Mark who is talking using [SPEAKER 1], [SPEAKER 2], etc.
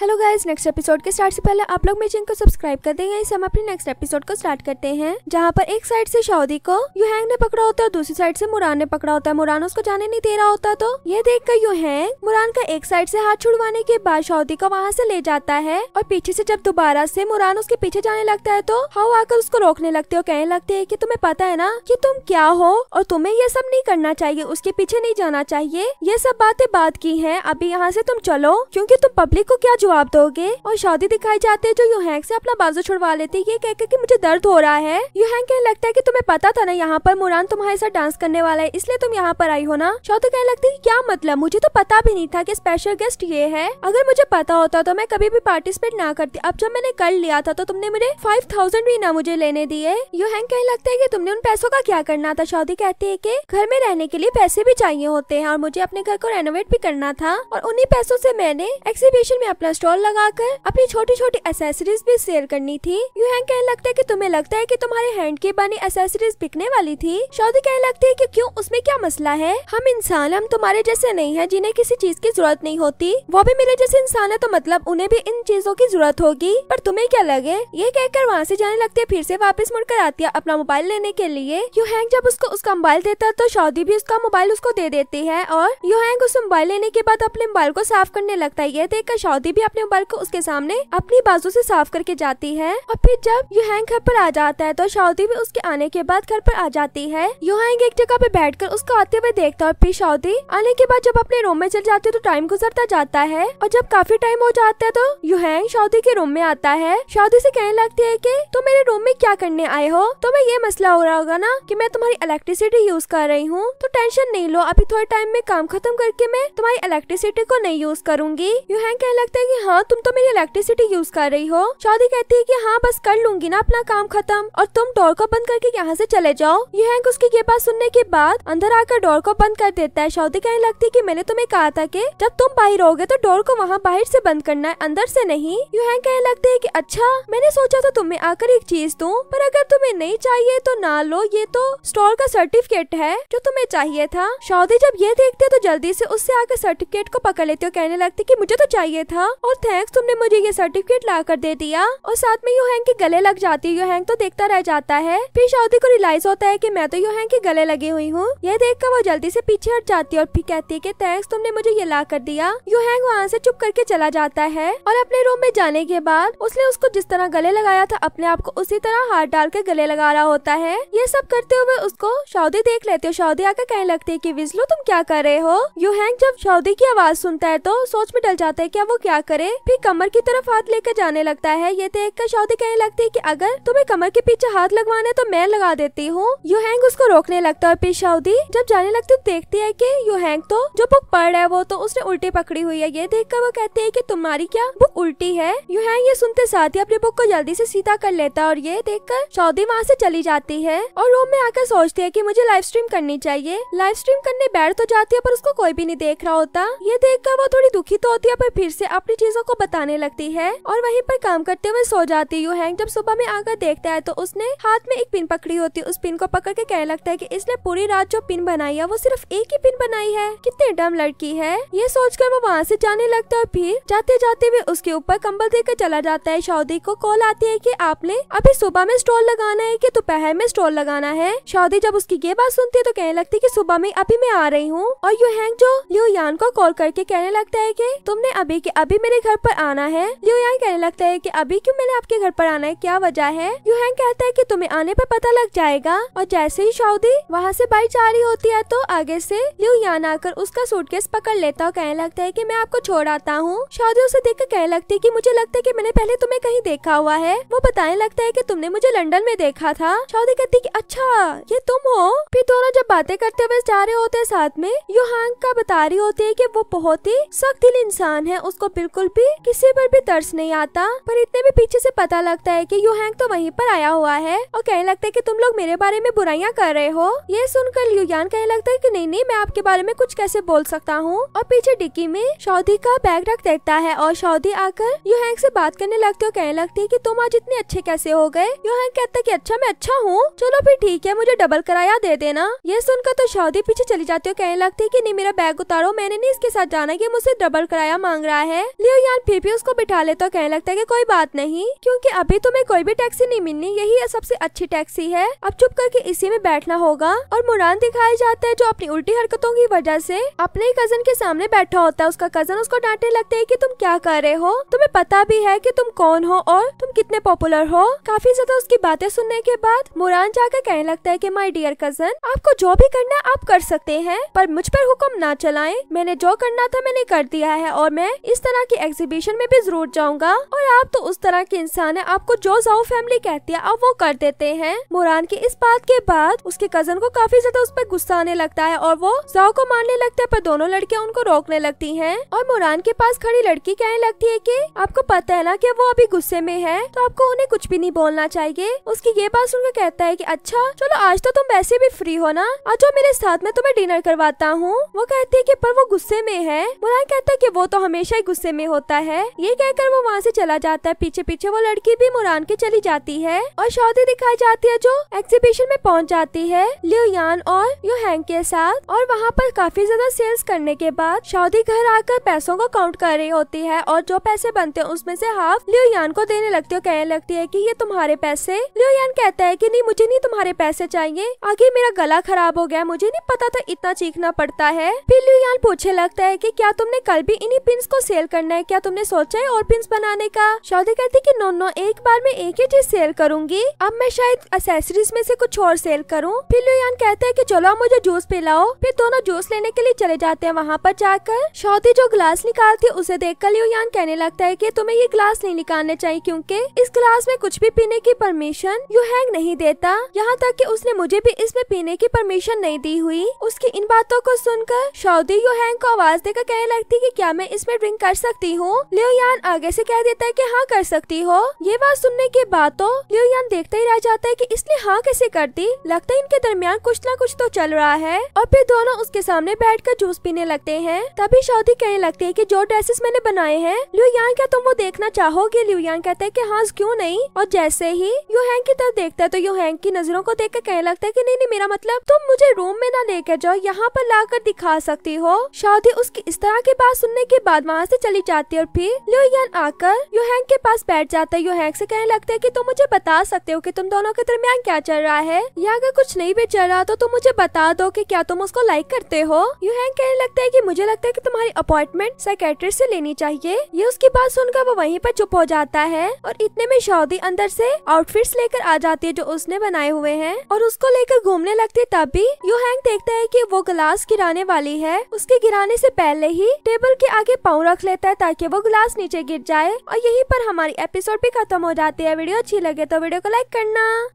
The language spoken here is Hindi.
[SPEAKER 1] हेलो गाइस नेक्स्ट एपिसोड के स्टार्ट से पहले आप लोग मेरे चैनल को सब्सक्राइब कर देंगे इसे हम अपने नेक्स्ट एपिसोड को स्टार्ट करते हैं जहाँ पर एक साइड से शाओदी को युहैंग ने पकड़ा होता है और दूसरी साइड से मुरान ने पकड़ा होता है मुरान उसको जाने नहीं दे रहा होता तो ये देख कर युहैंग मुरान का एक साइड से हाथ छुड़वाने के बाद शौदी को वहाँ से ले जाता है और पीछे से जब दोबारा से मुरान उसके पीछे जाने लगता है तो हाउ आकर उसको रोकने लगते हो कहने लगते है की तुम्हें पता है ना की तुम क्या हो और तुम्हें ये सब नहीं करना चाहिए उसके पीछे नहीं जाना चाहिए ये सब बातें बात की है अभी यहाँ से तुम चलो क्यूँकी तुम पब्लिक को क्या जवाब दोगे और शादी दिखाई जाते है जो यूहैंग से अपना बाजू छुड़वा लेती हैं ये कहकर कि मुझे दर्द हो रहा है यूहैंग कहने लगता है कि तुम्हें पता था ना यहाँ पर मुरान तुम्हारे साथ डांस करने वाला है इसलिए तुम यहाँ पर आई हो ना शौदी कहने लगती है क्या मतलब मुझे तो पता भी नहीं था की स्पेशल गेस्ट ये है अगर मुझे पता होता तो मैं कभी भी पार्टिसिपेट ना करती अब जब मैंने कर लिया था तो तुमने मेरे फाइव थाउजेंड भी ना मुझे लेने दिए यूहैंग कहने लगता है की तुमने उन पैसों का क्या करना था शौदी कहती है की घर में रहने के लिए पैसे भी चाहिए होते हैं और मुझे अपने घर को रेनोवेट भी करना था और उन्हीं पैसों से मैंने एक्सीबिशन में अपना स्टॉल लगाकर अपनी छोटी छोटी एसेसरीज भी सेल करनी थी यू हैंग कहने लगता है कि तुम्हें लगता है कि तुम्हारे हैंड की बनी एसेसरीज बिकने वाली थी शौदी कहने लगती है कि क्यों उसमें क्या मसला है हम इंसान हम तुम्हारे जैसे नहीं है जिन्हें किसी चीज की जरूरत नहीं होती वो भी मेरे जैसे इंसान है तो मतलब उन्हें भी इन चीजों की जरूरत होगी पर तुम्हें क्या लगे ये कहकर वहाँ ऐसी जाने लगती है फिर से वापस मुड़कर आती है अपना मोबाइल लेने के लिए यू हैंग जब उसको उसका मोबाइल देता है तो शौदी भी उसका मोबाइल उसको दे देती है और यू हैंग उस मोबाइल लेने के बाद अपने मोबाइल को साफ करने लगता है ये देखकर शौदी भी अपने बल को उसके सामने अपनी बाजू से साफ करके जाती है और फिर जब यूहैंग घर पर आ जाता है तो शाउदी भी उसके आने के बाद घर पर आ जाती है यूहैंग एक जगह पे बैठकर उसको आते हुए देखता है फिर शाउदी आने के बाद जब अपने रूम में चल जाती है तो टाइम गुजरता जाता है और जब काफी टाइम हो जाता है तो यूहैंग शाउदी के रूम में आता है शाउदी से कहने लगती है की तुम मेरे रूम में क्या करने आए हो तुम्हें मैं ये मसला हो रहा होगा ना की मैं तुम्हारी इलेक्ट्रिसिटी यूज कर रही हूँ तो टेंशन नहीं लो अभी थोड़े टाइम में काम खत्म करके मैं तुम्हारी इलेक्ट्रिसिटी को नहीं यूज करूंगी यूहैंग कहने लगता है कि हाँ तुम तो मेरी इलेक्ट्रिसिटी यूज कर रही हो शादी कहती है कि हाँ बस कर लूंगी ना अपना काम खत्म और तुम डोर को बंद करके यहाँ से चले जाओ ये हैंक उसकी ये बात सुनने के बाद अंदर आकर डोर को बंद कर देता है शादी कहने लगती है की मैंने तुम्हें कहा था की जब तुम बाहर रहोगे तो डोर को वहाँ बाहर से बंद करना है अंदर से नहीं यू हैंक कहने लगते है की अच्छा मैंने सोचा था तुम्हें आकर एक चीज दू पर अगर तुम्हें नहीं चाहिए तो ना लो ये तो स्टोर का सर्टिफिकेट है जो तुम्हें चाहिए था शादी जब ये देखते तो जल्दी से उससे आकर सर्टिफिकेट को पकड़ लेते हो कहने लगते कि मुझे तो चाहिए था और थैंक्स तुमने मुझे ये सर्टिफिकेट ला कर दे दिया और साथ में यूहैंग के गले लग जाती है यूहैंग तो देखता रह जाता है फिर शाउदी को रिलाईज होता है की मैं तो यूहैंग के गले लगी हुई हूँ यह देख कर वो जल्दी से पीछे हट जाती है और फिर कहती है की थैंक्स तुमने मुझे ये ला कर दिया यूहैंग वहाँ से चुप करके चला जाता है और अपने रूम में जाने के बाद उसने उसको जिस तरह गले लगाया था अपने आप को उसी तरह हाथ डाल के गले लगा रहा होता है ये सब करते हुए उसको शाउदी देख लेते हो शाउदी आकर कहने लगती है की विजलो तुम क्या कर रहे हो यूहैंग जब शाउदी की आवाज सुनता है तो सोच में डल जाता है क्या वो क्या कर करे फिर कमर की तरफ हाथ लेकर जाने लगता है ये देख कर शादी कहने लगती है की अगर तुम्हें कमर के पीछे हाथ लगवाने तो मैं लगा देती हूँ यू हैंग उसको रोकने लगता है फिर शादी जब जाने लगती तो देखती है की यू हैंग तो जो बुक पढ़ रहा है वो तो उसने उल्टी पकड़ी हुई है ये देख कर वो कहते है की तुम्हारी क्या बुक उल्टी है यू हैंग ये सुनते साथ ही अपनी बुक को जल्दी से सीधा कर लेता है और ये देख कर शादी वहाँ से चली जाती है और रूम में आकर सोचती है की मुझे लाइव स्ट्रीम करनी चाहिए लाइव स्ट्रीम करने बैठ तो जाती है पर उसको कोई भी नहीं देख रहा होता ये देख कर वो थोड़ी दुखी तो होती है पर फिर से अपनी चीजों को बताने लगती है और वहीं पर काम करते हुए सो जाती यू हैंग जब सुबह में आकर देखता है तो उसने हाथ में एक पिन पकड़ी होती है उस पिन को पकड़ के कहने लगता है की इसने पूरी रात जो पिन बनाई है वो सिर्फ एक ही पिन बनाई है कितनी डम लड़की है ये सोचकर वो वहाँ से जाने लगता है फिर जाते जाते हुए उसके ऊपर कम्बल देकर चला जाता है शाउदी को कॉल आती है की आपने अभी सुबह में स्टॉल लगाना है की दोपहर में स्टॉल लगाना है शाउदी जब उसकी ये बात सुनती है तो कहने लगती है की सुबह में अभी मैं आ रही हूँ और यू हैंग जो लियो यान को कॉल करके कहने लगता है की तुमने अभी के अभी मेरे घर पर आना है यांग कहने लगता है कि अभी क्यों मैंने आपके घर पर आना है क्या वजह है हैंग कहता है कि तुम्हें आने पर पता लग जाएगा और जैसे ही शाउदी वहाँ से बाइक जा रही होती है तो आगे से यान आकर उसका सूटकेस पकड़ लेता और कहने लगता है की मैं आपको छोड़ आता हूँ शाउदी उसे देख कर कहने लगती है की मुझे लगता है की मैंने पहले तुम्हें कहीं देखा हुआ है वो बताने लगता है की तुमने मुझे लंदन में देखा था शाउदी कहती की अच्छा ये तुम हो फिर दोनों जब बातें करते हुए जा रहे होते हैं साथ में यूहांग का बता रही होती है की वो बहुत ही सख्त इंसान है उसको बिल्कुल बिल्कुल भी किसी पर भी तरस नहीं आता पर इतने भी पीछे से पता लगता है कि यूहैंग तो वहीं पर आया हुआ है और कहने लगता है कि तुम लोग मेरे बारे में बुराइयां कर रहे हो ये सुनकर यान कहने लगता है कि नहीं नहीं मैं आपके बारे में कुछ कैसे बोल सकता हूँ और पीछे डिक्की में सऊदी का बैग रख देता है और सऊदी आकर यूहैंग से बात करने लगते हो कहने लगती है की तुम आज इतने अच्छे कैसे हो गए यूहैंग कहता की अच्छा मैं अच्छा हूँ चलो फिर ठीक है मुझे डबल किराया दे देना ये सुनकर तो सऊदी पीछे चली जाती है कहने लगती है की नहीं मेरा बैग उतारो मैंने नहीं इसके साथ जाना की मुझसे डबल किराया मांग रहा है यान फिर भी उसको बिठा लेता तो कहने लगता है कि कोई बात नहीं क्योंकि अभी तुम्हें कोई भी टैक्सी नहीं मिलनी यही सबसे अच्छी टैक्सी है अब चुप करके इसी में बैठना होगा और मुरान दिखाया जाता है जो अपनी उल्टी हरकतों की वजह से अपने कजन के सामने बैठा होता है उसका कजन उसको डांटने लगता है की तुम क्या कर रहे हो तुम्हें पता भी है की तुम कौन हो और तुम कितने पॉपुलर हो काफी ज्यादा उसकी बातें सुनने के बाद मुरान जाकर कहने लगता है की माई डियर कजन आपको जो भी करना है आप कर सकते हैं पर मुझ पर हुक्म ना चलाएं मैंने जो करना था मैंने कर दिया है और मैं इस तरह की एग्जीबिशन में भी जरूर जाऊंगा और आप तो उस तरह के इंसान है आपको जो जाओ फैमिली कहती है आप वो कर देते हैं मोरान के इस बात के बाद उसके कजन को काफी ज्यादा उस पर गुस्सा आने लगता है और वो जाओ को मारने लगता है पर दोनों लड़कियाँ उनको रोकने लगती है और मोरान के पास खड़ी लड़की कहने लगती है की आपको पता है ना की वो अभी गुस्से में है तो आपको उन्हें कुछ भी नहीं बोलना चाहिए उसकी ये बात सुनकर कहता है की अच्छा चलो आज तो तुम वैसे भी फ्री हो ना आज जो मेरे साथ में तुम्हें डिनर करवाता हूँ वो कहती है की पर वो गुस्से में है मोरान कहता है की वो तो हमेशा ही गुस्से में में होता है ये कहकर वो वहाँ से चला जाता है पीछे पीछे वो लड़की भी मुरान के चली जाती है और शौदी दिखाई जाती है जो एग्जीबिशन में पहुँच जाती है लियोयान और हैंग के साथ और वहाँ पर काफी ज्यादा सेल्स करने के बाद शौदी घर आकर पैसों को काउंट कर रही होती है और जो पैसे बनते हैं उसमें से हाफ लियोयान को देने लगती है कहने लगती है की ये तुम्हारे पैसे लियोयान कहता है की नहीं मुझे नहीं तुम्हारे पैसे चाहिए आगे मेरा गला खराब हो गया मुझे नहीं पता था इतना चीखना पड़ता है फिर लियोयान पूछे लगता है की क्या तुमने कल भी इन्हीं पिन को सेल करना करना है क्या तुमने सोचा है और पिंस बनाने का शौदी कहती की नो नो एक बार में एक ही चीज सेल करूंगी अब मैं शायद एसेसरीज में से कुछ और सेल करूं फिर लुयान कहते हैं कि चलो मुझे जूस पिलाओ फिर दोनों जूस लेने के लिए चले जाते हैं वहाँ पर जाकर शौदी जो ग्लास निकालती है उसे देख कर लुयान कहने लगता है की तुम्हें ये ग्लास नहीं निकालने चाहिए क्यूँकी इस ग्लास में कुछ भी पीने की परमिशन यू हैंग नहीं देता यहाँ तक की उसने मुझे भी इसमें पीने की परमिशन नहीं दी हुई उसकी इन बातों को सुनकर शौदी यू हैंग को आवाज देकर कहने लगती की क्या मैं इसमें ड्रिंक कर सकती सकती हूँ लियोयान आगे से कह देता है कि हाँ कर सकती हो ये बात सुनने के बाद तो लियोयान देखता ही रह जाता है कि इसने हाँ कैसे कर दी लगता है इनके दरमियान कुछ ना कुछ तो चल रहा है और फिर दोनों उसके सामने बैठ कर जूस पीने लगते है तभी शौदी कहने लगते है की जो ड्रेसेस मैंने बनाए हैं लियोयान क्या तुम वो देखना चाहोगे लियोयान कहते हैं की हाँ क्यूँ नहीं और जैसे ही यूहैंग की तरफ देखता है तो यूहैंग की नजरों को देख कर कहने लगता है की नहीं नहीं मेरा मतलब तुम मुझे रूम में ना लेकर जाओ यहाँ पर ला कर दिखा सकती हो शादी उसकी इस तरह की बात सुनने के बाद वहाँ से चली जा जाती है और फिर लोहियान आकर योहैंग के पास बैठ जाता है योहैंग से कहने लगता है कि तुम मुझे बता सकते हो कि तुम दोनों के दरमियान क्या चल रहा है या अगर कुछ नहीं भी चल रहा तो तुम मुझे बता दो कि क्या तुम उसको लाइक करते हो योहैंग कहने लगता है कि मुझे लगता है कि तुम्हारी अपॉइंटमेंट सेक्रेटरी से लेनी चाहिए ये उसकी बात सुनकर वो वहीं पर चुप हो जाता है और इतने में शौदी अंदर से आउटफिट्स लेकर आ जाती है जो उसने बनाए हुए है और उसको लेकर घूमने लगती है तब भी योहैंग देखता है कि वो ग्लास गिराने वाली है उसके गिराने से पहले ही टेबल के आगे पाँव रख लेता है ताकि वो ग्लास नीचे गिर जाए और यहीं पर हमारी एपिसोड भी खत्म हो जाती है वीडियो अच्छी लगे तो वीडियो को लाइक करना